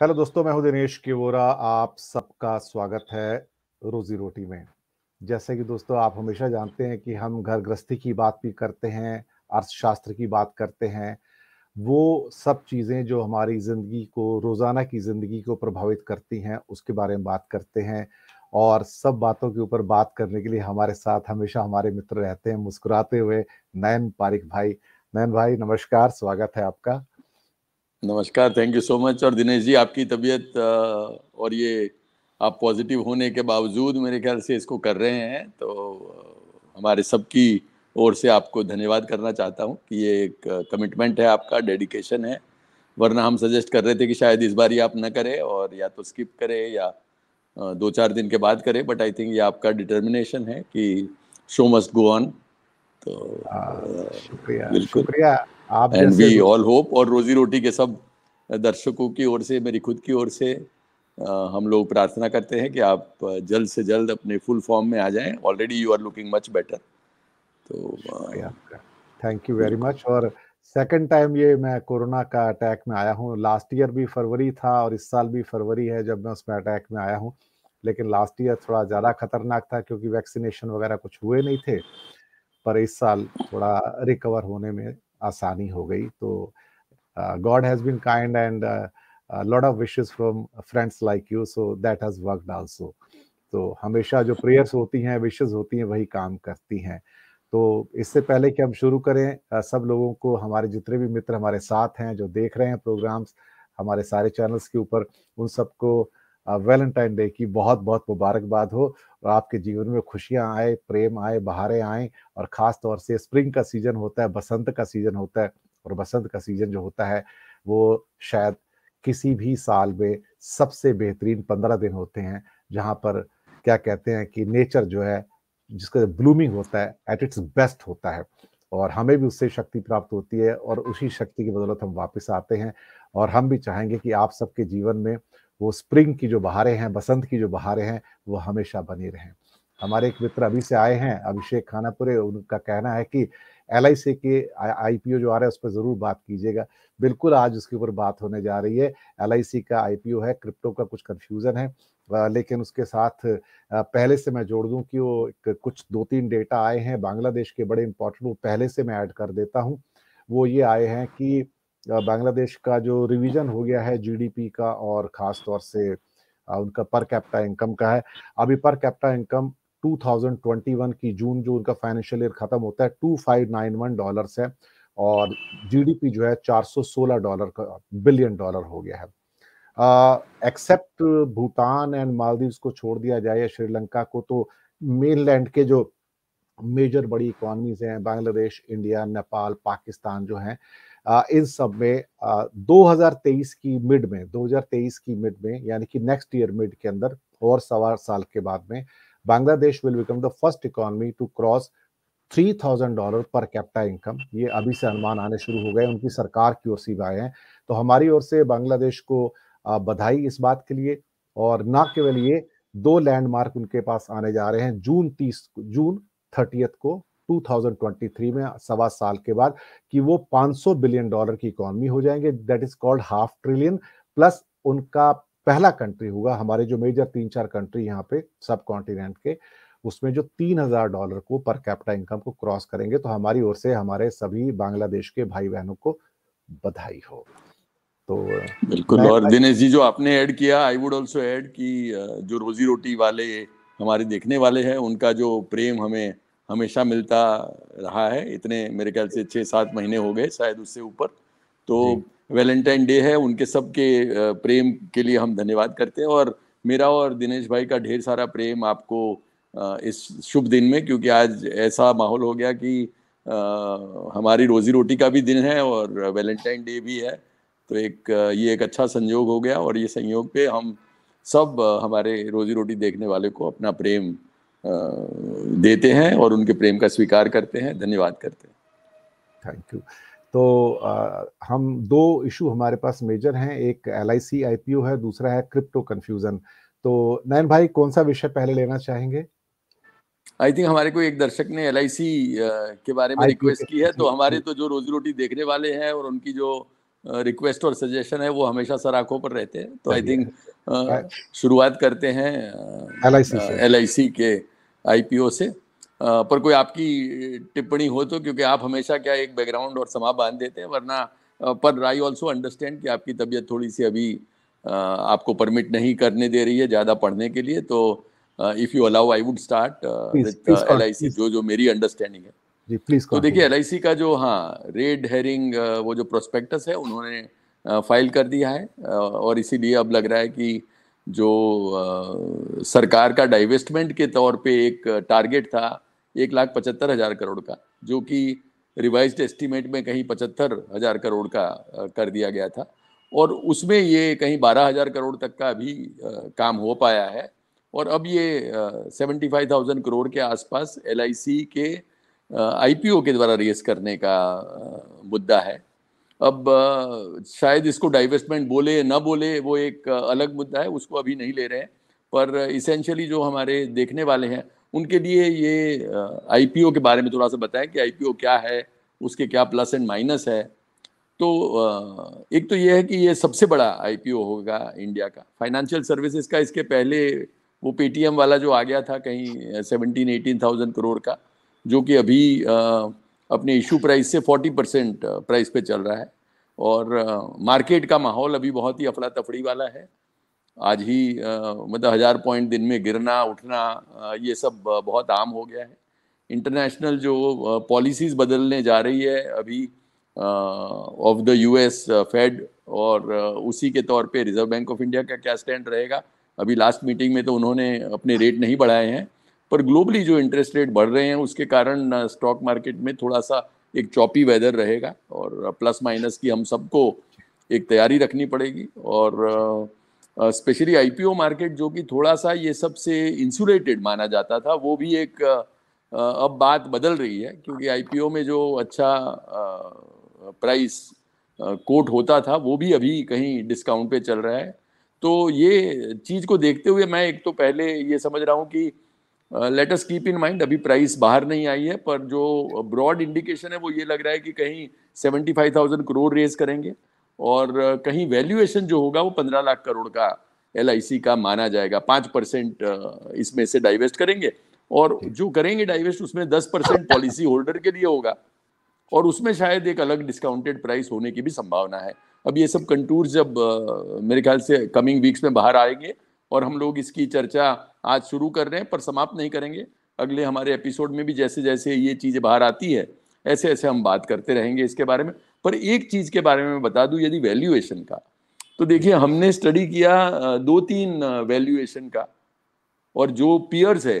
Hello दोस्तों मैं हूं दिनेश किवोरा आप सबका स्वागत है रोजी रोटी में जैसे कि दोस्तों आप हमेशा जानते हैं कि हम घर गृहस्थी की बात भी करते हैं अर्थशास्त्र की बात करते हैं वो सब चीज़ें जो हमारी ज़िंदगी को रोज़ाना की ज़िंदगी को प्रभावित करती हैं उसके बारे में बात करते हैं और सब बातों के ऊपर बात करने के लिए हमारे साथ हमेशा हमारे मित्र रहते हैं मुस्कुराते हुए नयन पारिक भाई नयन भाई नमस्कार स्वागत है आपका नमस्कार थैंक यू सो मच और दिनेश जी आपकी तबीयत और ये आप पॉजिटिव होने के बावजूद मेरे ख्याल से इसको कर रहे हैं तो हमारे सबकी ओर से आपको धन्यवाद करना चाहता हूँ कि ये एक कमिटमेंट है आपका डेडिकेशन है वरना हम सजेस्ट कर रहे थे कि शायद इस बार ये आप न करें और या तो स्किप करें या दो चार दिन के बाद करें बट आई थिंक ये आपका डिटर्मिनेशन है कि शो मस्ट गो ऑन तो आ, हाँ, शुक्रिया बिल्कुल शुक्रिया आप एंड वी ऑल होप और रोजी रोटी के सब दर्शकों की ओर से मेरी खुद की ओर से हम लोग प्रार्थना करते हैं कि आप जल्द से जल्द अपने फुल फॉर्म में आ जाएं already you are looking much better तो थैंक यू वेरी मच और सेकंड टाइम ये मैं कोरोना का अटैक में आया हूँ लास्ट ईयर भी फरवरी था और इस साल भी फरवरी है जब मैं उसमें अटैक में आया हूँ लेकिन लास्ट ईयर थोड़ा ज़्यादा खतरनाक था क्योंकि वैक्सीनेशन वगैरह कुछ हुए नहीं थे पर इस साल थोड़ा रिकवर होने में आसानी हो गई तो God has been kind and lot of wishes from friends like you so that has worked also तो हमेशा जो प्रेयर्स होती हैं विशेस होती हैं वही काम करती हैं तो इससे पहले कि हम शुरू करें सब लोगों को हमारे जितने भी मित्र हमारे साथ हैं जो देख रहे हैं प्रोग्राम्स हमारे सारे चैनल्स के ऊपर उन सबको वैलेंटाइन डे की बहुत बहुत मुबारकबाद हो और आपके जीवन में खुशियाँ आए प्रेम आए बहारें आए और ख़ास तौर से स्प्रिंग का सीज़न होता है बसंत का सीज़न होता है और बसंत का सीज़न जो होता है वो शायद किसी भी साल में सबसे बेहतरीन पंद्रह दिन होते हैं जहाँ पर क्या कहते हैं कि नेचर जो है जिसका ब्लूमिंग होता है एट इट्स बेस्ट होता है और हमें भी उससे शक्ति प्राप्त होती है और उसी शक्ति की बदौलत हम वापस आते हैं और हम भी चाहेंगे कि आप सबके जीवन में वो स्प्रिंग की जो बहारें हैं बसंत की जो बहारें हैं वो हमेशा बनी रहें हमारे एक मित्र अभी से आए हैं अभिषेक खानापुरे उनका कहना है कि एल आई सी के ओ जो आ रहा है उस पर ज़रूर बात कीजिएगा बिल्कुल आज उसके ऊपर बात होने जा रही है एल आई सी का ओ है क्रिप्टो का कुछ कन्फ्यूज़न है लेकिन उसके साथ पहले से मैं जोड़ दूं कि वो कुछ दो तीन डेटा आए हैं बांग्लादेश के बड़े इंपॉर्टेंट वो पहले से मैं ऐड कर देता हूं वो ये आए हैं कि बांग्लादेश का जो रिवीजन हो गया है जीडीपी का और खास तौर से उनका पर कैपिटा इनकम का है अभी पर कैपिटा इनकम 2021 की जून जो उनका फाइनेंशियल ईयर खत्म होता है 2591 डॉलर्स है और जीडीपी जो है 416 डॉलर का बिलियन डॉलर हो गया है एक्सेप्ट भूटान एंड मालदीव को छोड़ दिया जाए श्रीलंका को तो मेनलैंड के जो मेजर बड़ी इकोनॉमीज हैं बांग्लादेश इंडिया नेपाल पाकिस्तान जो हैं इन सब में 2023 की मिड में 2023 की मिड में यानी कि नेक्स्ट ईयर मिड के अंदर और सवा साल के बाद में Bangladesh will become the first economy to cross three thousand dollar per capita income ये अभी से अनुमान आने शुरू हो गए उनकी सरकार की ओर से आए हैं तो हमारी ओर से बांग्लादेश को बधाई इस बात के लिए और ना केवल ये दो लैंडमार्क उनके पास आने जा रहे हैं जून तीस जून थर्टियथ को 2023 में सवा साल के बाद कि वो 500 बिलियन डॉलर की इकोनॉमी हो जाएंगे that is called half trillion plus उनका पहला कंट्री होगा हमारे जो मेजर तीन चार कंट्री यहाँ पे सब कॉन्टिनेंट के उसमें जो तीन हजार डॉलर को पर कैपिटा इनकम को क्रॉस करेंगे तो हमारी ओर से हमारे सभी बांग्लादेश के भाई बहनों को बधाई हो तो बिल्कुल और दिनेश जी जो आपने ऐड किया आई वुड आल्सो ऐड कि जो रोजी रोटी वाले हमारे देखने वाले हैं उनका जो प्रेम हमें हमेशा मिलता रहा है इतने मेरे ख्याल से छः सात महीने हो गए शायद उससे ऊपर तो वैलेंटाइन डे है उनके सबके प्रेम के लिए हम धन्यवाद करते हैं और मेरा और दिनेश भाई का ढेर सारा प्रेम आपको इस शुभ दिन में क्योंकि आज ऐसा माहौल हो गया कि हमारी रोजी रोटी का भी दिन है और वैलेंटाइन डे भी है तो एक ये एक अच्छा संयोग हो गया और ये संयोग पे हम सब हमारे रोजी रोटी देखने वाले को अपना प्रेम देते हैं और उनके प्रेम का स्वीकार करते हैं धन्यवाद करते हैं थैंक यू तो आ, हम दो इशू हमारे पास मेजर हैं एक L I C I P O है दूसरा है क्रिप्टो कन्फ्यूजन तो नयन भाई कौन सा विषय पहले लेना चाहेंगे आई थिंक हमारे को एक दर्शक ने एल के बारे में रिक्वेस्ट की है तो हमारे तो जो रोजी रोटी देखने वाले हैं और उनकी जो रिक्वेस्ट और सजेशन है वो हमेशा सर आंखों पर रहते हैं तो आई थिंक शुरुआत करते हैं एल आई सी के आई से आ, पर कोई आपकी टिप्पणी हो तो क्योंकि आप हमेशा क्या एक बैकग्राउंड और समा बांध देते हैं वरना पर आई ऑल्सो अंडरस्टैंड कि आपकी तबीयत थोड़ी सी अभी आ, आपको परमिट नहीं करने दे रही है ज़्यादा पढ़ने के लिए तो if you allow I would start L I C जो जो मेरी अंडरस्टैंडिंग है जी प्लीज तो देखिए एल का जो हाँ रेड हेरिंग वो जो प्रोस्पेक्टस है उन्होंने फाइल कर दिया है और इसीलिए अब लग रहा है कि जो सरकार का डाइवेस्टमेंट के तौर पे एक टारगेट था एक लाख पचहत्तर हजार करोड़ का जो कि रिवाइज एस्टीमेट में कहीं पचहत्तर हजार करोड़ का कर दिया गया था और उसमें ये कहीं बारह हजार करोड़ तक का भी काम हो पाया है और अब ये सेवेंटी फाइव थाउजेंड करोड़ के आसपास एल के आईपीओ के द्वारा रेस करने का मुद्दा है अब शायद इसको डाइवेस्टमेंट बोले ना बोले वो एक अलग मुद्दा है उसको अभी नहीं ले रहे हैं पर इसेंशली जो हमारे देखने वाले हैं उनके लिए ये आईपीओ के बारे में थोड़ा सा बताएं कि आईपीओ क्या है उसके क्या प्लस एंड माइनस है तो एक तो ये है कि ये सबसे बड़ा आईपीओ होगा इंडिया का फाइनेंशियल सर्विसेज का इसके पहले वो पेटीएम वाला जो आ गया था कहीं सेवनटीन एटीन थाउजेंड करोड़ का जो कि अभी अपने इशू प्राइस से 40 परसेंट प्राइस पे चल रहा है और मार्केट का माहौल अभी बहुत ही अफला तफड़ी वाला है आज ही मतलब हज़ार पॉइंट दिन में गिरना उठना ये सब बहुत आम हो गया है इंटरनेशनल जो पॉलिसीज़ बदलने जा रही है अभी ऑफ द यूएस फेड और उसी के तौर पे रिजर्व बैंक ऑफ इंडिया का क्या स्टैंड रहेगा अभी लास्ट मीटिंग में तो उन्होंने अपने रेट नहीं बढ़ाए हैं पर ग्लोबली जो इंटरेस्ट रेट बढ़ रहे हैं उसके कारण स्टॉक मार्केट में थोड़ा सा एक चौपी वेदर रहेगा और प्लस माइनस की हम सबको एक तैयारी रखनी पड़ेगी और स्पेशली आईपीओ मार्केट जो कि थोड़ा सा ये सबसे इंसुलेटेड माना जाता था वो भी एक अब बात बदल रही है क्योंकि आईपीओ में जो अच्छा प्राइस कोट होता था वो भी अभी कहीं डिस्काउंट पे चल रहा है तो ये चीज़ को देखते हुए मैं एक तो पहले ये समझ रहा हूँ कि let us keep in mind अभी प्राइस बाहर नहीं आई है पर जो ब्रॉड इंडिकेशन है वो ये लग रहा है कि कहीं 75,000 करोड़ रेज करेंगे और uh, कहीं वैल्यूएशन जो होगा वो 15 लाख करोड़ का एल का माना जाएगा पाँच परसेंट uh, इसमें से डाइवेस्ट करेंगे और जो करेंगे डाइवेस्ट उसमें दस परसेंट पॉलिसी होल्डर के लिए होगा और उसमें शायद एक अलग डिस्काउंटेड प्राइस होने की भी संभावना है अब ये सब कंटूर जब uh, मेरे ख्याल से कमिंग वीक्स में बाहर आएंगे और हम लोग इसकी चर्चा आज शुरू कर रहे हैं पर समाप्त नहीं करेंगे अगले हमारे एपिसोड में भी जैसे जैसे ये चीज़ें बाहर आती है ऐसे ऐसे हम बात करते रहेंगे इसके बारे में पर एक चीज़ के बारे में बता दूँ यदि वैल्यूएशन का तो देखिए हमने स्टडी किया दो तीन वैल्यूएशन का और जो पियर्स है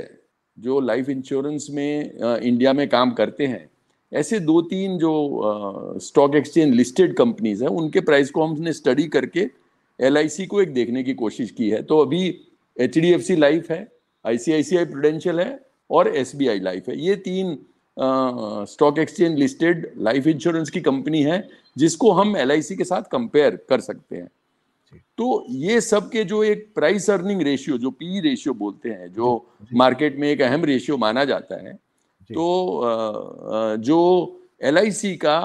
जो लाइफ इंश्योरेंस में इंडिया में काम करते हैं ऐसे दो तीन जो स्टॉक एक्सचेंज लिस्टेड कंपनीज हैं उनके प्राइस को हमने स्टडी करके एल को एक देखने की कोशिश की है तो अभी H D F C life है I I C C I prudential है और एस बी आई लाइफ है ये तीन stock exchange listed life insurance की कंपनी है जिसको हम एल के साथ कंपेयर कर सकते हैं तो ये सब के जो एक प्राइस अर्निंग रेशियो जो पी रेशियो e बोलते हैं जो मार्केट में एक अहम रेशियो माना जाता है तो जो एल का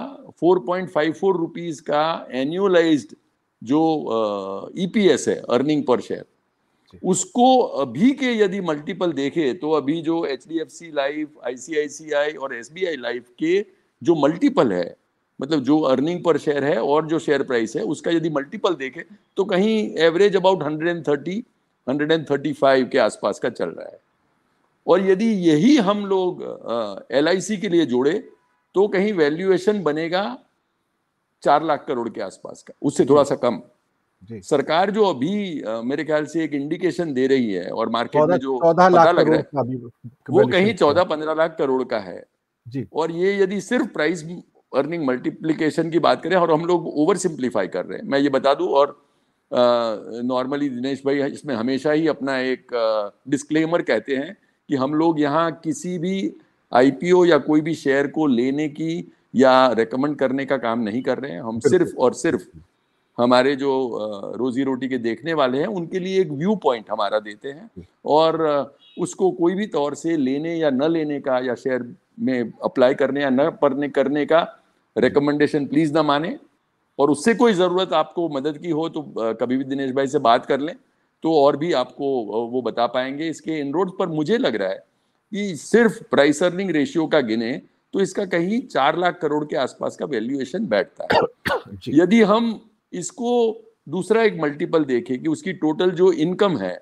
4.54 रुपीस का एनुअलाइज्ड जो ईपीएस e है अर्निंग पर शेयर उसको अभी के यदि मल्टीपल देखे तो अभी जो H D F C life ICICI और एस बी आई लाइफ के जो मल्टीपल है मतलब जो अर्निंग पर शेयर है और जो शेयर प्राइस है उसका यदि मल्टीपल देखे तो कहीं average about hundred and thirty hundred and thirty five के आसपास का चल रहा है और यदि यही हम लोग एल uh, के लिए जोड़े तो कहीं वैल्यूएशन बनेगा चार लाख करोड़ के आसपास का उससे थोड़ा सा कम जी। सरकार जो अभी मेरे ख्याल से एक इंडिकेशन दे रही है और मार्केट में जो पता लग रहा है वो कहीं चौदह पंद्रह लाख करोड़ का है जी और ये यदि सिर्फ प्राइस अर्निंग मल्टीप्लीकेशन की बात करें और हम लोग ओवर सिंप्लीफाई कर रहे हैं मैं ये बता दू और नॉर्मली दिनेश भाई इसमें हमेशा ही अपना एक डिस्क्लेमर कहते हैं कि हम लोग यहाँ किसी भी आईपीओ या कोई भी शेयर को लेने की या रेकमेंड करने का काम नहीं कर रहे हैं हम सिर्फ और सिर्फ हमारे जो रोजी रोटी के देखने वाले हैं उनके लिए एक व्यू पॉइंट हमारा देते हैं और उसको कोई भी तौर से लेने या न लेने का या शेयर में अप्लाई करने या न पढ़ने करने का रिकमेंडेशन प्लीज ना माने और उससे कोई ज़रूरत आपको मदद की हो तो कभी भी दिनेश भाई से बात कर लें तो और भी आपको वो बता पाएंगे इसके इन पर मुझे लग रहा है कि सिर्फ प्राइस अर्निंग रेशियो का गिने तो इसका कहीं चार लाख करोड़ के आसपास का वैल्यूएशन बैठता है यदि हम इसको दूसरा एक मल्टीपल देखें कि उसकी टोटल जो इनकम है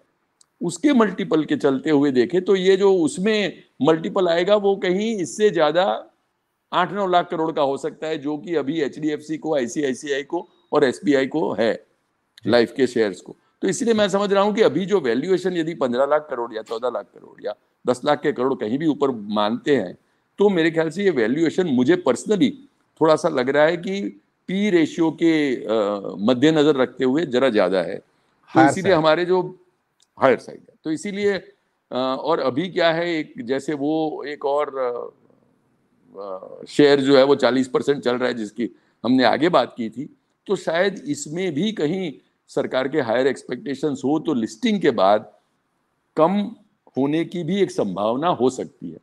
उसके मल्टीपल के चलते हुए देखें तो ये जो उसमें मल्टीपल आएगा वो कहीं इससे ज़्यादा आठ नौ लाख करोड़ का हो सकता है जो कि अभी एच को आईसीआईसीआई को और एस को है लाइफ के शेयर्स को तो इसलिए मैं समझ रहा हूँ कि अभी जो वैल्यूएशन यदि पंद्रह लाख करोड़ या चौदह लाख करोड़ या दस लाख के करोड़ कहीं भी ऊपर मानते हैं तो मेरे ख्याल से ये वैल्यूएशन मुझे पर्सनली थोड़ा सा लग रहा है कि पी रेशियो के मद्देनजर रखते हुए जरा ज्यादा है तो इसीलिए हमारे जो हायर साइड है तो इसीलिए और अभी क्या है एक जैसे वो एक और शेयर जो है वो 40 परसेंट चल रहा है जिसकी हमने आगे बात की थी तो शायद इसमें भी कहीं सरकार के हायर एक्सपेक्टेशंस हो तो लिस्टिंग के बाद कम होने की भी एक संभावना हो सकती है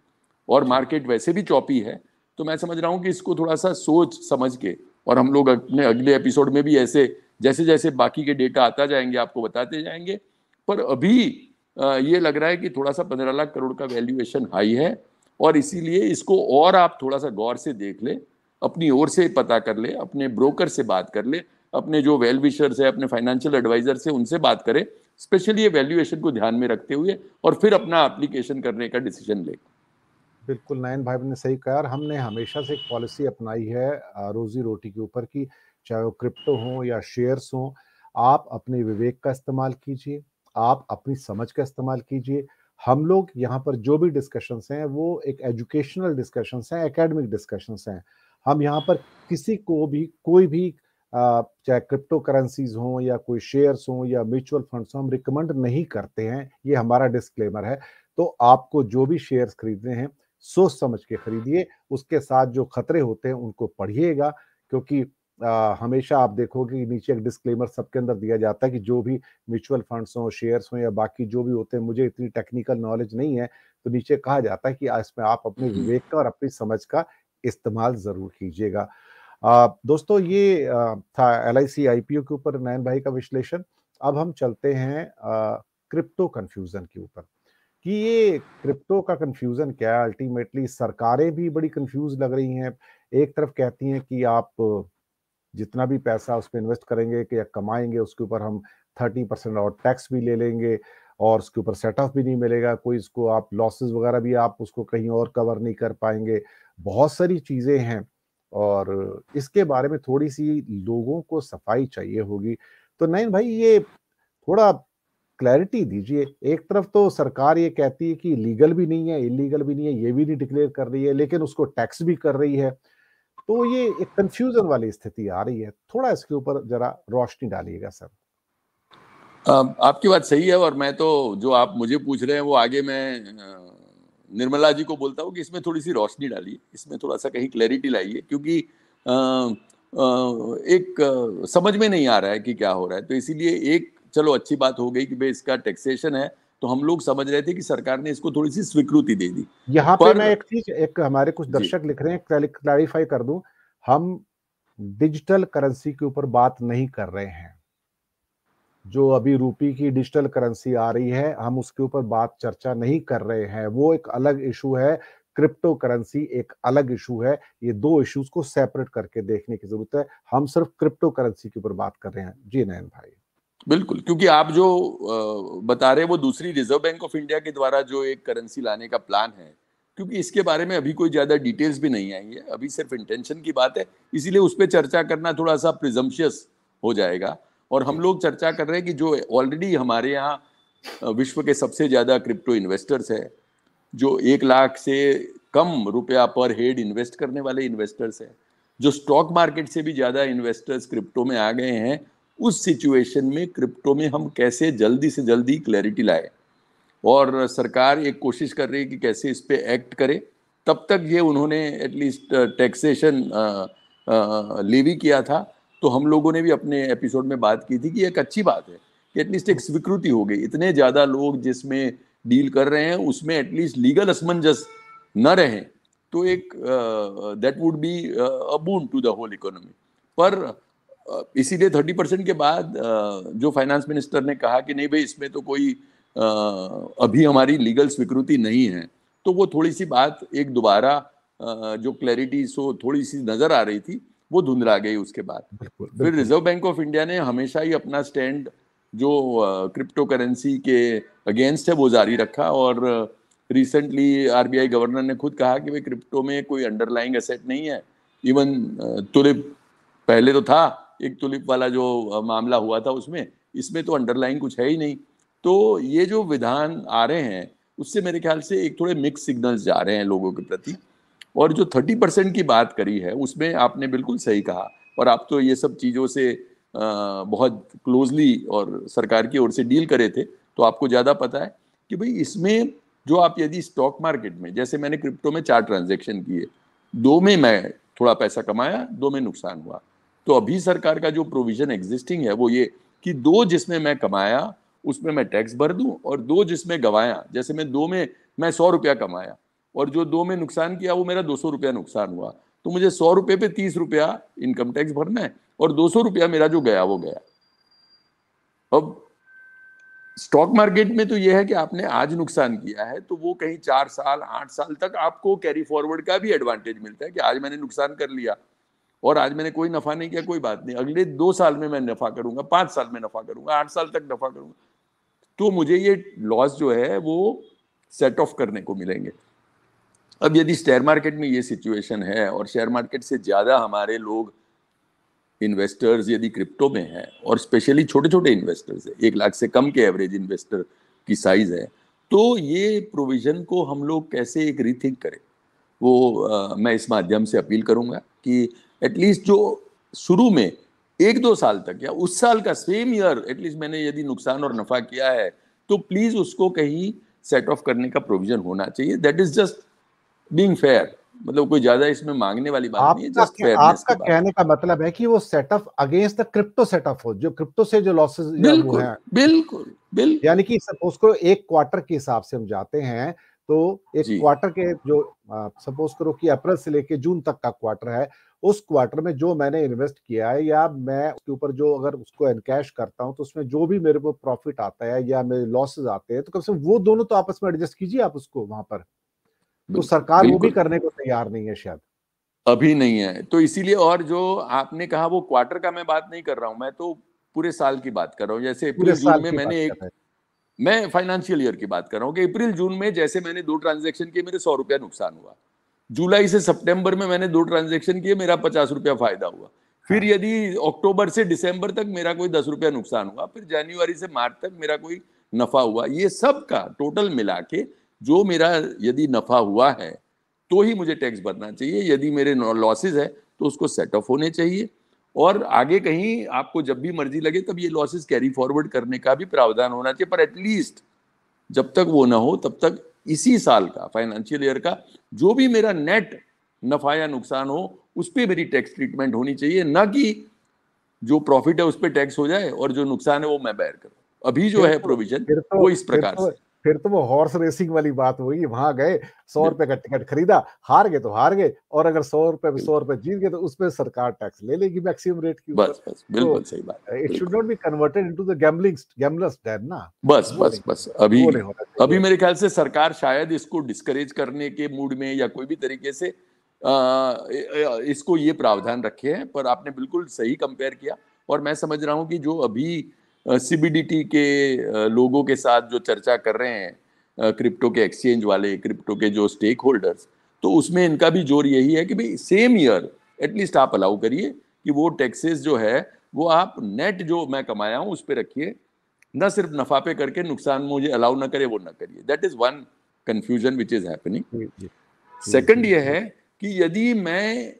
और मार्केट वैसे भी चौपी है तो मैं समझ रहा हूँ कि इसको थोड़ा सा सोच समझ के और हम लोग अपने अगले एपिसोड में भी ऐसे जैसे जैसे बाकी के डेटा आता जाएंगे आपको बताते जाएंगे पर अभी ये लग रहा है कि थोड़ा सा पंद्रह लाख करोड़ का वैल्यूएशन हाई है और इसीलिए इसको और आप थोड़ा सा गौर से देख ले अपनी ओर से पता कर ले अपने ब्रोकर से बात कर ले अपने जो वेल विशर्स है अपने फाइनेंशियल एडवाइजर से उनसे बात करें स्पेशली ये वैल्यूएशन को ध्यान में रखते हुए और फिर अपना एप्लीकेशन करने का डिसीजन लें बिल्कुल नयन भाई ने सही कहा और हमने हमेशा से एक पॉलिसी अपनाई है रोजी रोटी के ऊपर की चाहे वो क्रिप्टो हो या शेयर्स हो आप अपने विवेक का इस्तेमाल कीजिए आप अपनी समझ का इस्तेमाल कीजिए हम लोग यहाँ पर जो भी डिस्कशंस हैं वो एक एजुकेशनल डिस्कशंस हैं एकेडमिक डिस्कशंस हैं हम यहाँ पर किसी को भी कोई भी चाहे क्रिप्टो करेंसीज हो या कोई शेयर्स हो या म्यूचुअल फंड्स हो हम रिकमेंड नहीं करते हैं ये हमारा डिस्क्लेमर है तो आपको जो भी शेयर्स खरीदने हैं सोच समझ के खरीदिए उसके साथ जो खतरे होते हैं उनको पढ़िएगा क्योंकि आ, हमेशा आप देखोगे नीचे एक डिस्क्लेमर सबके अंदर दिया जाता है कि जो भी म्यूचुअल फंड्स हों शेयर्स हों या बाकी जो भी होते हैं मुझे इतनी टेक्निकल नॉलेज नहीं है तो नीचे कहा जाता है कि इसमें आप अपने विवेक का और अपनी समझ का इस्तेमाल ज़रूर कीजिएगा दोस्तों ये आ, था एल आई के ऊपर नयन भाई का विश्लेषण अब हम चलते हैं क्रिप्टो कन्फ्यूज़न के ऊपर कि ये क्रिप्टो का कंफ्यूजन क्या है अल्टीमेटली सरकारें भी बड़ी कंफ्यूज लग रही हैं एक तरफ कहती हैं कि आप जितना भी पैसा उस पर इन्वेस्ट करेंगे या कमाएंगे उसके ऊपर हम थर्टी परसेंट और टैक्स भी ले लेंगे और उसके ऊपर सेट ऑफ भी नहीं मिलेगा कोई इसको आप लॉसेस वगैरह भी आप उसको कहीं और कवर नहीं कर पाएंगे बहुत सारी चीज़ें हैं और इसके बारे में थोड़ी सी लोगों को सफाई चाहिए होगी तो नयन भाई ये थोड़ा क्लैरिटी दीजिए एक तरफ तो सरकार ये कहती है कि लीगल भी नहीं है इलीगल भी नहीं है ये भी नहीं डिक्लेयर कर रही है लेकिन उसको टैक्स भी कर रही है तो ये एक कंफ्यूजन वाली स्थिति आ रही है थोड़ा इसके ऊपर जरा रोशनी डालिएगा सर आपकी बात सही है और मैं तो जो आप मुझे पूछ रहे हैं वो आगे मैं निर्मला जी को बोलता हूँ कि इसमें थोड़ी सी रोशनी डालिए इसमें थोड़ा सा कहीं क्लैरिटी लाइए क्योंकि आ, आ, एक समझ में नहीं आ रहा है कि क्या हो रहा है तो इसीलिए एक चलो अच्छी बात हो गई कि भाई इसका टैक्सेशन है तो हम लोग समझ रहे थे कि सरकार ने इसको थोड़ी सी स्वीकृति दे दी यहाँ पर मैं एक चीज एक हमारे कुछ दर्शक लिख रहे हैं क्लैरिफाई कर दूं हम डिजिटल करेंसी के ऊपर बात नहीं कर रहे हैं जो अभी रूपी की डिजिटल करेंसी आ रही है हम उसके ऊपर बात चर्चा नहीं कर रहे हैं वो एक अलग इशू है क्रिप्टो करेंसी एक अलग इशू है ये दो इश्यूज को सेपरेट करके देखने की जरूरत है हम सिर्फ क्रिप्टो करेंसी के ऊपर बात कर रहे हैं जी नयन भाई बिल्कुल क्योंकि आप जो बता रहे हैं वो दूसरी रिजर्व बैंक ऑफ इंडिया के द्वारा जो एक करेंसी लाने का प्लान है क्योंकि इसके बारे में अभी कोई ज्यादा डिटेल्स भी नहीं आई है अभी सिर्फ इंटेंशन की बात है इसीलिए उस पर चर्चा करना थोड़ा सा प्रिजम्पियस हो जाएगा और हम लोग चर्चा कर रहे हैं कि जो ऑलरेडी हमारे यहाँ विश्व के सबसे ज्यादा क्रिप्टो इन्वेस्टर्स है जो एक लाख से कम रुपया पर हेड इन्वेस्ट करने वाले इन्वेस्टर्स है जो स्टॉक मार्केट से भी ज्यादा इन्वेस्टर्स क्रिप्टो में आ गए हैं उस सिचुएशन में क्रिप्टो में हम कैसे जल्दी से जल्दी क्लैरिटी लाए और सरकार एक कोशिश कर रही है कि कैसे इस पर एक्ट करे तब तक ये उन्होंने एटलीस्ट टैक्सेशन लेवी किया था तो हम लोगों ने भी अपने एपिसोड में बात की थी कि एक अच्छी बात है कि एटलीस्ट एक स्वीकृति हो गई इतने ज़्यादा लोग जिसमें डील कर रहे हैं उसमें एटलीस्ट लीगल असमंजस न रहें तो एक that would be a boon to the whole economy पर इसीलिए थर्टी परसेंट के बाद जो फाइनेंस मिनिस्टर ने कहा कि नहीं भाई इसमें तो कोई अभी हमारी लीगल स्वीकृति नहीं है तो वो थोड़ी सी बात एक दोबारा जो क्लैरिटी सो थोड़ी सी नजर आ रही थी वो धुंधला गई उसके बाद फिर रिजर्व बैंक ऑफ इंडिया ने हमेशा ही अपना स्टैंड जो क्रिप्टो करेंसी के अगेंस्ट है वो जारी रखा और रिसेंटली आरबीआई गवर्नर ने खुद कहा कि भाई क्रिप्टो में कोई अंडरलाइंग एसेट नहीं है इवन तुलिप पहले तो था एक तुलिप वाला जो मामला हुआ था उसमें इसमें तो अंडरलाइन कुछ है ही नहीं तो ये जो विधान आ रहे हैं उससे मेरे ख्याल से एक थोड़े मिक्स सिग्नल्स जा रहे हैं लोगों के प्रति और जो थर्टी परसेंट की बात करी है उसमें आपने बिल्कुल सही कहा और आप तो ये सब चीज़ों से बहुत क्लोजली और सरकार की ओर से डील करे थे तो आपको ज़्यादा पता है कि भाई इसमें जो आप यदि स्टॉक मार्केट में जैसे मैंने क्रिप्टो में चार ट्रांजेक्शन किए दो में मैं थोड़ा पैसा कमाया दो में नुकसान हुआ तो अभी सरकार का जो प्रोविजन एग्जिस्टिंग है वो ये कि दो जिसमें मैं कमाया उसमें मैं टैक्स भर दूं और दो जिसमें गवाया जैसे मैं दो में मैं सौ रुपया कमाया और जो दो में नुकसान किया वो मेरा दो सौ रुपया नुकसान हुआ तो मुझे सौ रुपये पे तीस रुपया इनकम टैक्स भरना है और दो सौ रुपया मेरा जो गया वो गया अब स्टॉक मार्केट में तो यह है कि आपने आज नुकसान किया है तो वो कहीं चार साल आठ साल तक आपको कैरी फॉरवर्ड का भी एडवांटेज मिलता है कि आज मैंने नुकसान कर लिया और आज मैंने कोई नफा नहीं किया कोई बात नहीं अगले दो साल में मैं नफा करूंगा पांच साल में नफा करूंगा आठ साल तक नफा करूंगा तो मुझे ये लॉस जो है वो सेट ऑफ करने को मिलेंगे अब यदि शेयर मार्केट में ये सिचुएशन है और शेयर मार्केट से ज़्यादा हमारे लोग इन्वेस्टर्स यदि क्रिप्टो में हैं और स्पेशली छोटे छोटे इन्वेस्टर्स हैं एक लाख से कम के एवरेज इन्वेस्टर की साइज है तो ये प्रोविज़न को हम लोग कैसे एक रीथिंक करें वो आ, मैं इस माध्यम से अपील करूंगा कि एटलीस्ट जो शुरू में एक दो साल तक या उस साल का सेम ईयर एटलीस्ट मैंने यदि नुकसान और नफा किया है तो प्लीज उसको कहीं सेट ऑफ करने का प्रोविजन होना चाहिए that is just being fair मतलब कोई ज्यादा इसमें मांगने वाली बात नहीं है जस्ट फेयरनेस आपका कहने का मतलब है कि वो set off against the crypto set off हो जो क्रिप्टो से जो लॉसेस बिल्कुल बिल्कुल बिल्कुल यानी कि उसको एक क्वार्टर के हिसाब से हम जाते हैं तो एक क्वार्टर के जो सपोज करो कि अप्रैल से लेके जून तक का क्वार्टर है उस क्वार्टर में जो मैंने इन्वेस्ट किया है या मैं उसके ऊपर जो अगर उसको एनकैश करता हूं तो उसमें जो भी मेरे को प्रॉफिट आता है या मेरे लॉसेज आते हैं तो कम से कम वो दोनों तो आपस में एडजस्ट कीजिए आप उसको वहां पर तो सरकार वो भी करने को तैयार नहीं है शायद अभी नहीं है तो इसीलिए और जो आपने कहा वो क्वार्टर का मैं बात नहीं कर रहा हूं मैं तो पूरे साल की बात कर रहा हूं जैसे पूरे जून में मैंने एक मैं फाइनेंशियल ईयर की बात कर रहा हूँ कि अप्रैल जून में जैसे मैंने दो ट्रांजेक्शन किए मेरे सौ रुपया नुकसान हुआ जुलाई से सितंबर में मैंने दो ट्रांजेक्शन किए मेरा पचास रुपया फायदा हुआ फिर हाँ। यदि अक्टूबर से दिसंबर तक मेरा कोई दस रुपया नुकसान हुआ फिर जनवरी से मार्च तक मेरा कोई नफा हुआ ये सब का टोटल मिला के जो मेरा यदि नफा हुआ है तो ही मुझे टैक्स भरना चाहिए यदि मेरे लॉसेज है तो उसको सेट ऑफ होने चाहिए और आगे कहीं आपको जब भी मर्जी लगे तब ये लॉसेस कैरी फॉरवर्ड करने का भी प्रावधान होना चाहिए पर एटलीस्ट जब तक वो ना हो तब तक इसी साल का फाइनेंशियल ईयर का जो भी मेरा नेट नफा या नुकसान हो उस पर मेरी टैक्स ट्रीटमेंट होनी चाहिए ना कि जो प्रॉफिट है उस पर टैक्स हो जाए और जो नुकसान है वो मैं बैर करूं अभी जो है प्रोविजन तो- तो- वो इस प्रकार तो से फिर तो वो हॉर्स रेसिंग वाली बात हुई वहां गए सौ रुपए का टिकट खरीदा हार गए तो हार गए और अगर सौ रुपए सौ रुपए जीत गए तो उसमें सरकार टैक्स ले लेगी मैक्सिमम रेट की बस बस बिल्कुल तो सही बात it should not be converted into the gambling gamblers den ना बस बस बस अभी अभी मेरे ख्याल से सरकार शायद इसको डिस्करेज करने के मूड में या कोई भी तरीके से इसको ये प्रावधान रखे हैं पर आपने बिल्कुल सही कंपेयर किया और मैं समझ रहा हूँ कि जो अभी सीबीडीटी के लोगों के साथ जो चर्चा कर रहे हैं क्रिप्टो के एक्सचेंज वाले क्रिप्टो के जो स्टेक होल्डर्स तो उसमें इनका भी जोर यही है कि भाई सेम ईयर एटलीस्ट आप अलाउ करिए कि वो टैक्सेस जो है वो आप नेट जो मैं कमाया हूँ उस पर रखिए ना सिर्फ नफा पे करके नुकसान मुझे अलाउ ना करे वो ना करिए that is one confusion which is happening second ये है कि यदि मैं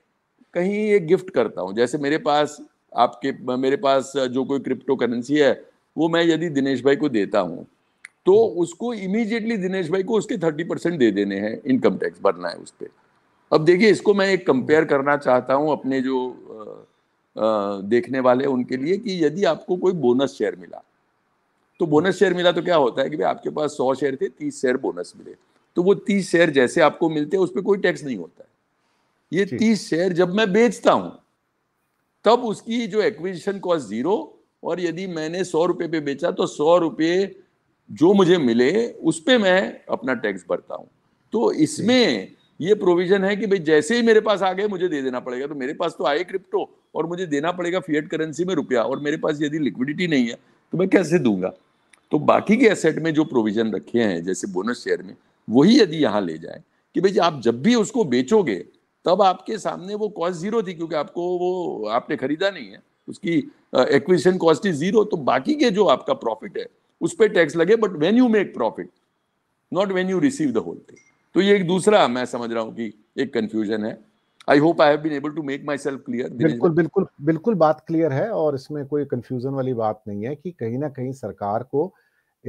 कहीं ये गिफ्ट करता हूँ जैसे मेरे पास आपके मेरे पास जो कोई क्रिप्टो करेंसी है वो मैं यदि दिनेश भाई को देता हूँ तो हम्म। उसको इमीजिएटली दिनेश भाई को उसके थर्टी परसेंट दे देने हैं इनकम टैक्स भरना है उस पर अब देखिए इसको मैं एक कंपेयर करना चाहता हूँ अपने जो आ, आ, देखने वाले उनके लिए कि यदि आपको कोई बोनस शेयर मिला तो बोनस शेयर मिला तो क्या होता है कि भाई आपके पास सौ शेयर थे तीस शेयर बोनस मिले तो वो तीस शेयर जैसे आपको मिलते हैं उस पर कोई टैक्स नहीं होता है ये तीस शेयर जब मैं बेचता हूँ तब उसकी जो एक्विजिशन कॉस्ट जीरो और यदि मैंने सौ रुपये पे बेचा तो सौ रुपये जो मुझे मिले उस पर मैं अपना टैक्स भरता हूँ तो इसमें ये प्रोविजन है कि भाई जैसे ही मेरे पास आ गए मुझे दे देना पड़ेगा तो मेरे पास तो आए क्रिप्टो और मुझे देना पड़ेगा फियट करेंसी में रुपया और मेरे पास यदि लिक्विडिटी नहीं है तो मैं कैसे दूंगा तो बाकी के एसेट में जो प्रोविजन रखे हैं जैसे बोनस शेयर में वही यदि यहाँ ले जाए कि भाई आप जब भी उसको बेचोगे तब आपके सामने वो कॉस्ट जीरो थी क्योंकि आपको वो आपने खरीदा नहीं है उसकी एक्विजिशन कॉस्ट इज जीरो तो बाकी के जो आपका प्रॉफिट है उस पर टैक्स लगे but when you make profit not when you receive the whole thing तो ये एक दूसरा मैं समझ रहा हूँ कि एक कंफ्यूजन है I hope I have been able to make myself clear बिल्कुल बिल्कुल बिल्कुल बात क्लियर है और इसमें कोई कंफ्यूजन वाली बात नहीं है कि कहीं ना कहीं सरकार को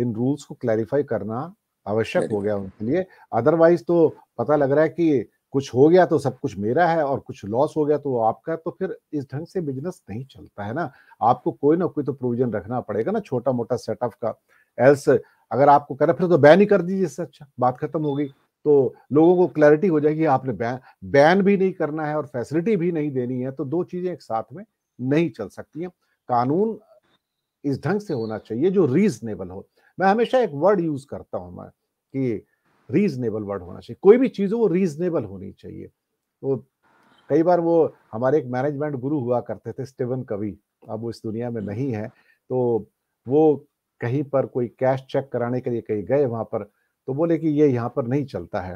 इन रूल्स को क्लैरिफाई करना आवश्यक हो गया उनके लिए अदरवाइज तो पता लग रहा है कि कुछ हो गया तो सब कुछ मेरा है और कुछ लॉस हो गया तो आपका तो फिर इस ढंग से बिजनेस नहीं चलता है ना आपको कोई ना कोई तो प्रोविजन रखना पड़ेगा ना छोटा मोटा सेटअप का एल्स अगर आपको करें फिर तो बैन ही कर दीजिए इससे अच्छा बात खत्म हो गई तो लोगों को क्लैरिटी हो जाएगी आपने बैन बैन भी नहीं करना है और फैसिलिटी भी नहीं देनी है तो दो चीजें एक साथ में नहीं चल सकती हैं कानून इस ढंग से होना चाहिए जो रीजनेबल हो मैं हमेशा एक वर्ड यूज करता हूं मैं कि रीजनेबल वर्ड होना चाहिए कोई भी चीज़ हो वो रीजनेबल होनी चाहिए तो कई बार वो हमारे एक मैनेजमेंट गुरु हुआ करते थे स्टीवन कवि अब वो इस दुनिया में हम्म। नहीं है तो वो कहीं पर कोई कैश चेक कराने के लिए कहीं गए वहाँ पर तो बोले कि ये यहाँ पर नहीं चलता है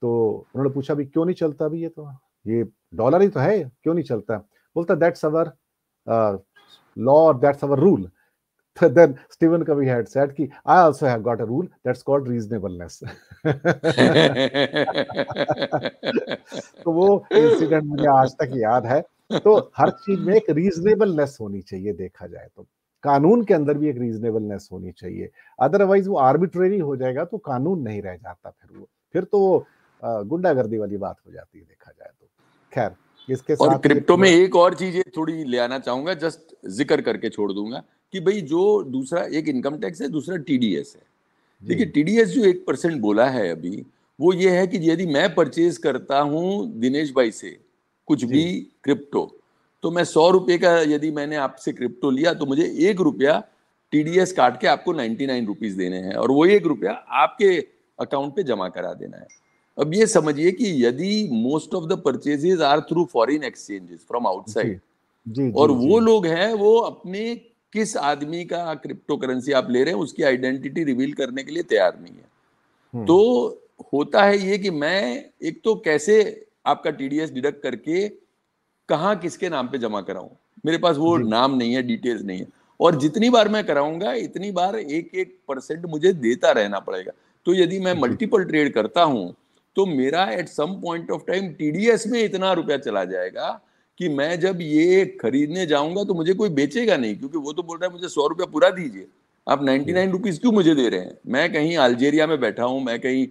तो उन्होंने पूछा भी क्यों नहीं चलता अभी ये तो ये डॉलर ही तो है क्यों नहीं चलता बोलता दैट्स अवर लॉ और that's our rule So then Stephen Covey had set Ki, I also have got a rule that's called reasonableness तो वो इंसिडेंट मुझे आज तक याद है तो हर चीज में एक रीजनेबलनेस होनी चाहिए देखा जाए तो कानून के अंदर भी एक रीजनेबलनेस होनी चाहिए अदरवाइज वो आर्बिट्रेरी हो जाएगा तो कानून नहीं रह जाता फिर वो फिर तो गुंडागर्दी वाली बात हो जाती है देखा जाए तो खैर इसके और क्रिप्टो में एक और चीज थोड़ी ले आना चाहूंगा जस्ट जिक्र करके छोड़ दूंगा कि भाई जो दूसरा एक इनकम टैक्स है दूसरा टीडीएस है देखिए टीडीएस जो एक परसेंट बोला है अभी वो ये है कि यदि मैं परचेज करता हूँ दिनेश भाई से कुछ भी क्रिप्टो तो मैं सौ रुपये का यदि मैंने आपसे क्रिप्टो लिया तो मुझे एक रुपया टीडीएस काट के आपको नाइन्टी नाइन रुपीज देने हैं और वो एक रुपया आपके अकाउंट पे जमा करा देना है अब ये समझिए कि यदि most of the purchases are through foreign exchanges from outside जी, और जी, वो जी. लोग हैं वो अपने किस आदमी का क्रिप्टो करेंसी आप ले रहे हैं उसकी आइडेंटिटी रिवील करने के लिए तैयार नहीं है हम्म। तो होता है ये कि मैं एक तो कैसे आपका टीडीएस डिडक्ट करके कहाँ किसके नाम पे जमा कराऊं मेरे पास वो नाम नहीं है डिटेल्स नहीं है और जितनी बार मैं कराऊंगा इतनी बार एक एक परसेंट मुझे देता रहना पड़ेगा तो यदि मैं मल्टीपल ट्रेड करता हूं तो मेरा at some point of time TDS में इतना रुपया चला जाएगा कि मैं जब ये खरीदने जाऊंगा तो मुझे कोई बेचेगा नहीं क्योंकि वो तो बोल रहा है मुझे सौ रुपया पूरा दीजिए आप नाइनटी नाइन रुपीज क्यों मुझे दे रहे हैं मैं कहीं अल्जेरिया में बैठा हूँ मैं कहीं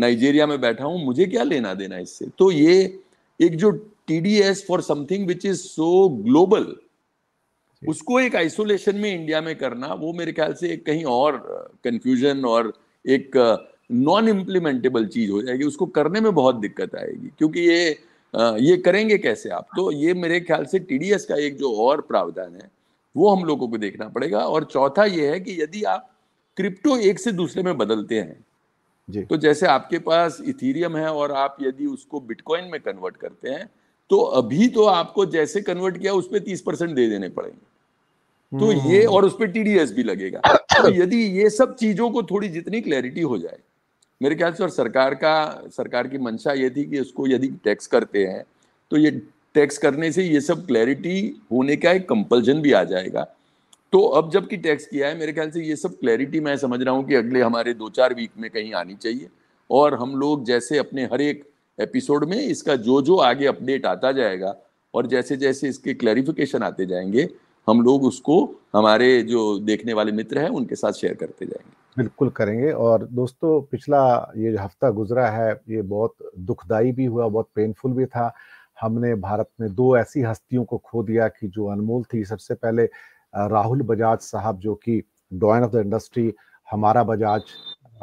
नाइजेरिया में बैठा हूँ मुझे क्या लेना देना इससे तो ये एक जो T D S for something which is so global उसको एक आइसोलेशन में इंडिया में करना वो मेरे ख्याल से एक कहीं और कंफ्यूजन और एक नॉन इम्प्लीमेंटेबल चीज हो जाएगी उसको करने में बहुत दिक्कत आएगी क्योंकि ये ये करेंगे कैसे आप तो ये मेरे ख्याल से टीडीएस का एक जो और प्रावधान है वो हम लोगों को देखना पड़ेगा और चौथा ये है कि यदि आप क्रिप्टो एक से दूसरे में बदलते हैं जी। तो जैसे आपके पास इथीरियम है और आप यदि उसको बिटकॉइन में कन्वर्ट करते हैं तो अभी तो आपको जैसे कन्वर्ट किया उस पर तीस परसेंट दे देने पड़ेंगे तो ये हम्म। और उस पर टीडीएस भी लगेगा तो यदि ये सब चीजों को थोड़ी जितनी क्लैरिटी हो जाए मेरे ख्याल से और सरकार का सरकार की मंशा ये थी कि उसको यदि टैक्स करते हैं तो ये टैक्स करने से ये सब क्लैरिटी होने का एक कंपल्जन भी आ जाएगा तो अब जबकि टैक्स किया है मेरे ख्याल से ये सब क्लैरिटी मैं समझ रहा हूँ कि अगले हमारे दो चार वीक में कहीं आनी चाहिए और हम लोग जैसे अपने हर एक एपिसोड में इसका जो जो आगे अपडेट आता जाएगा और जैसे जैसे इसके क्लैरिफिकेशन आते जाएंगे हम लोग उसको हमारे जो देखने वाले मित्र हैं उनके साथ शेयर करते जाएंगे बिल्कुल करेंगे और दोस्तों पिछला ये हफ्ता गुजरा है ये बहुत दुखदाई भी हुआ बहुत पेनफुल भी था हमने भारत में दो ऐसी हस्तियों को खो दिया कि जो अनमोल थी सबसे पहले राहुल बजाज साहब जो कि डॉयन ऑफ द इंडस्ट्री हमारा बजाज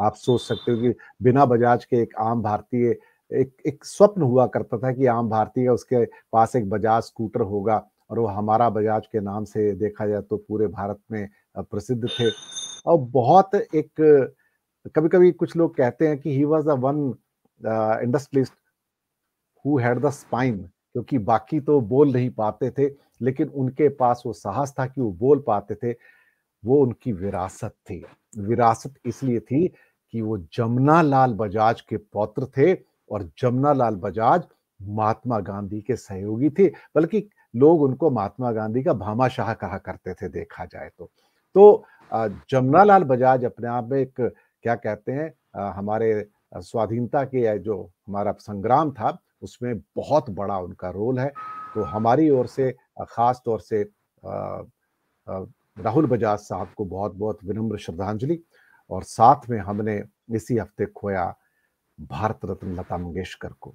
आप सोच सकते हो कि बिना बजाज के एक आम भारतीय एक एक स्वप्न हुआ करता था कि आम भारतीय उसके पास एक बजाज स्कूटर होगा और वो हमारा बजाज के नाम से देखा जाए तो पूरे भारत में प्रसिद्ध थे और बहुत एक कभी कभी कुछ लोग कहते हैं कि he was a one industrialist who had the spine क्योंकि बाकी तो बोल नहीं पाते थे लेकिन उनके पास वो साहस था कि वो बोल पाते थे वो उनकी विरासत थी विरासत इसलिए थी कि वो जमुना लाल बजाज के पौत्र थे और जमुना लाल बजाज महात्मा गांधी के सहयोगी थे बल्कि लोग उनको महात्मा गांधी का भामाशाह कहा करते थे देखा जाए तो तो जमुना लाल बजाज अपने आप में एक क्या कहते हैं हमारे स्वाधीनता के जो हमारा संग्राम था उसमें बहुत बड़ा उनका रोल है तो हमारी ओर से ख़ास तौर से राहुल बजाज साहब को बहुत बहुत विनम्र श्रद्धांजलि और साथ में हमने इसी हफ्ते खोया भारत रत्न लता मंगेशकर को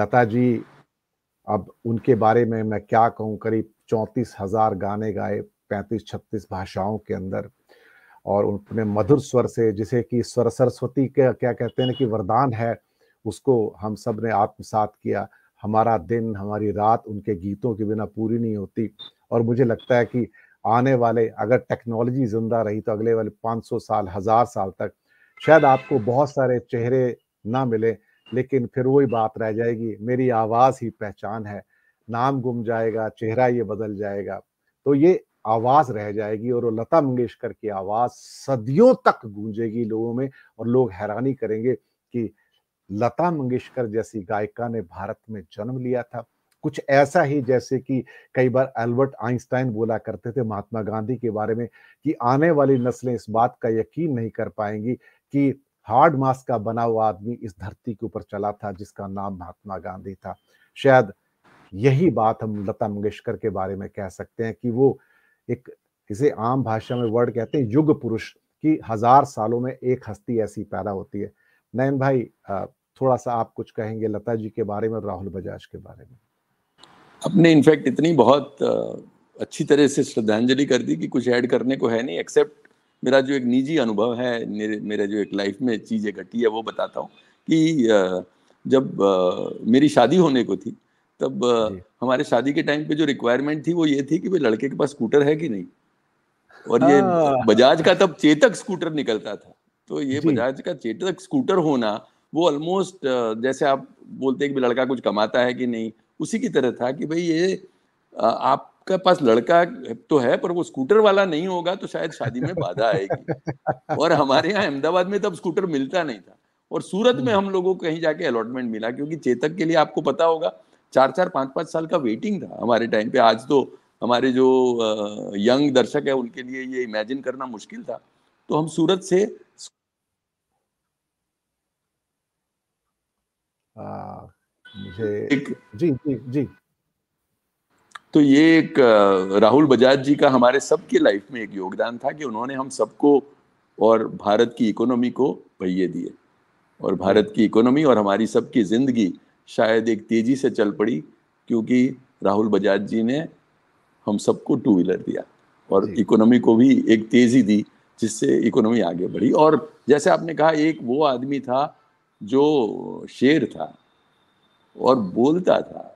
लता जी अब उनके बारे में मैं क्या कहूँ करीब चौंतीस हजार गाने गाए पैंतीस छत्तीस भाषाओं के अंदर और अपने मधुर स्वर से जिसे कि स्वर सरस्वती के क्या कहते हैं कि वरदान है उसको हम सब ने आत्मसात किया हमारा दिन हमारी रात उनके गीतों के बिना पूरी नहीं होती और मुझे लगता है कि आने वाले अगर टेक्नोलॉजी जिंदा रही तो अगले वाले 500 साल हज़ार साल तक शायद आपको बहुत सारे चेहरे ना मिले लेकिन फिर वही बात रह जाएगी मेरी आवाज़ ही पहचान है नाम गुम जाएगा चेहरा ये बदल जाएगा तो ये आवाज रह जाएगी और वो लता मंगेशकर की आवाज सदियों तक गूंजेगी लोगों में और लोग हैरानी करेंगे कि लता मंगेशकर जैसी गायिका ने भारत में जन्म लिया था कुछ ऐसा ही जैसे कि कई बार अल्बर्ट आइंस्टाइन बोला करते थे महात्मा गांधी के बारे में कि आने वाली नस्लें इस बात का यकीन नहीं कर पाएंगी कि हार्ड मास का बना हुआ आदमी इस धरती के ऊपर चला था जिसका नाम महात्मा गांधी था शायद यही बात हम लता मंगेशकर के बारे में कह सकते हैं कि वो एक इसे आम भाषा में वर्ड कहते हैं युग पुरुष की हजार सालों में एक हस्ती ऐसी पैदा होती है नयन भाई थोड़ा सा आप कुछ कहेंगे लता जी के बारे में राहुल बजाज के बारे में अपने इनफैक्ट इतनी बहुत अच्छी तरह से श्रद्धांजलि कर दी कि कुछ ऐड करने को है नहीं एक्सेप्ट मेरा जो एक निजी अनुभव है मेरे जो एक लाइफ में चीज़ें घटी है वो बताता हूँ कि जब मेरी शादी होने को थी तब हमारे शादी के टाइम पे जो रिक्वायरमेंट थी वो ये थी कि भाई लड़के के पास स्कूटर है कि नहीं और ये हाँ। बजाज का तब चेतक स्कूटर निकलता था तो ये बजाज का चेतक स्कूटर होना वो ऑलमोस्ट जैसे आप बोलते हैं कि लड़का कुछ कमाता है कि नहीं उसी की तरह था कि भाई ये आपका पास लड़का तो है पर वो स्कूटर वाला नहीं होगा तो शायद शादी में बाधा आएगी और हमारे यहाँ अहमदाबाद में तब स्कूटर मिलता नहीं था और सूरत में हम लोगों को कहीं जाके अलॉटमेंट मिला क्योंकि चेतक के लिए आपको पता होगा चार चार पांच पांच साल का वेटिंग था हमारे टाइम पे आज तो हमारे जो यंग दर्शक है उनके लिए ये इमेजिन करना मुश्किल था तो हम सूरत से आ, मुझे एक, जी जी जी तो ये एक राहुल बजाज जी का हमारे सबके लाइफ में एक योगदान था कि उन्होंने हम सबको और भारत की इकोनॉमी को पहिए दिए और भारत की इकोनॉमी और हमारी सबकी जिंदगी शायद एक तेजी से चल पड़ी क्योंकि राहुल बजाज जी ने हम सबको टू व्हीलर दिया और इकोनॉमी को भी एक तेजी दी जिससे इकोनॉमी आगे बढ़ी और जैसे आपने कहा एक वो आदमी था जो शेर था और बोलता था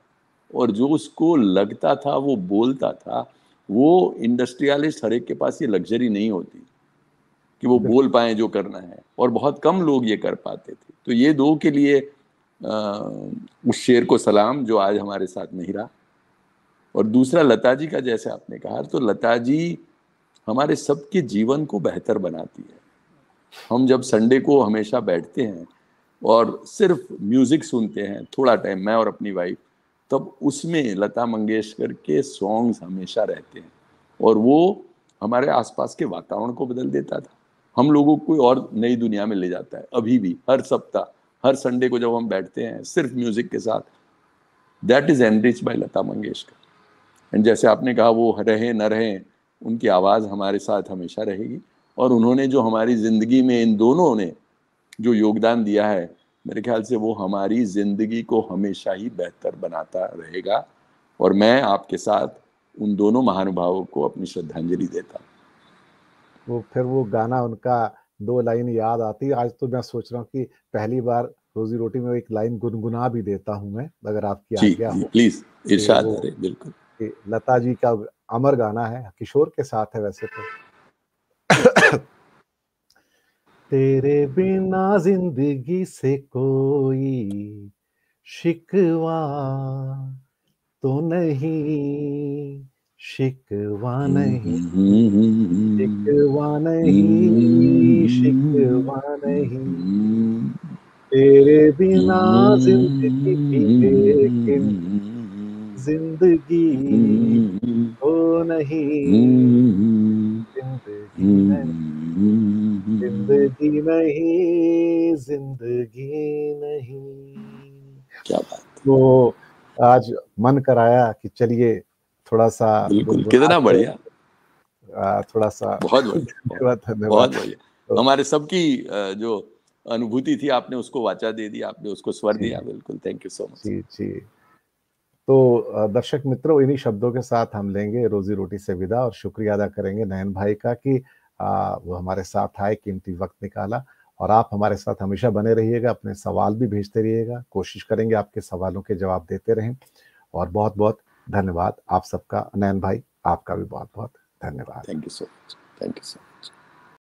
और जो उसको लगता था वो बोलता था वो इंडस्ट्रियलिस्ट हर एक के पास ये लग्जरी नहीं होती कि वो बोल पाए जो करना है और बहुत कम लोग ये कर पाते थे तो ये दो के लिए उस शेर को सलाम जो आज हमारे साथ नहीं रहा और दूसरा लता जी का जैसे आपने कहा तो लता जी हमारे सबके जीवन को बेहतर बनाती है हम जब संडे को हमेशा बैठते हैं और सिर्फ म्यूजिक सुनते हैं थोड़ा टाइम मैं और अपनी वाइफ तब उसमें लता मंगेशकर के सॉन्ग्स हमेशा रहते हैं और वो हमारे आसपास के वातावरण को बदल देता था हम लोगों को और नई दुनिया में ले जाता है अभी भी हर सप्ताह हर संडे को जब हम बैठते हैं सिर्फ म्यूजिक के साथ that is enrich by Lata Mangeshkar and जैसे आपने कहा वो रहे न रहे उनकी आवाज़ हमारे साथ हमेशा रहेगी और उन्होंने जो हमारी ज़िंदगी में इन दोनों ने जो योगदान दिया है मेरे ख्याल से वो हमारी ज़िंदगी को हमेशा ही बेहतर बनाता रहेगा और मैं आपके साथ उन दोनों महानुभावों को अपनी श्रद्धांजलि देता वो फिर वो गाना उनका दो लाइन याद आती आज तो मैं सोच रहा हूँ कि पहली बार रोजी रोटी में एक लाइन गुनगुना भी देता हूँ मैं अगर आपकी आज्ञा गया प्लीज तो इरशाद बिल्कुल लता जी का अमर गाना है किशोर के साथ है वैसे तो तेरे बिना जिंदगी से कोई शिकवा तो नहीं शिकवा नहीं शिकवा नहीं शिकवा नहीं तेरे बिना जिंदगी जिंदगी हो तो नहीं जिंदगी नहीं जिंदगी नहीं जिंदगी नहीं क्या बात तो आज मन कराया कि चलिए थोड़ा सा कितना बढ़िया थोड़ा सा बहुत बढ़िया बहुत बढ़िया हमारे सबकी जो अनुभूति थी आपने उसको वाचा दे दी आपने उसको स्वर दिया बिल्कुल थैंक यू सो मच जी जी तो दर्शक मित्रों इन्हीं शब्दों के साथ हम लेंगे रोजी रोटी से विदा और शुक्रिया अदा करेंगे नयन भाई का कि वो हमारे साथ आए कीमती वक्त निकाला और आप हमारे साथ हमेशा बने रहिएगा अपने सवाल भी भेजते रहिएगा कोशिश करेंगे आपके सवालों के जवाब देते रहें और बहुत बहुत धन्यवाद आप सबका नयन भाई आपका भी बहुत बहुत धन्यवाद thank you so much thank you so much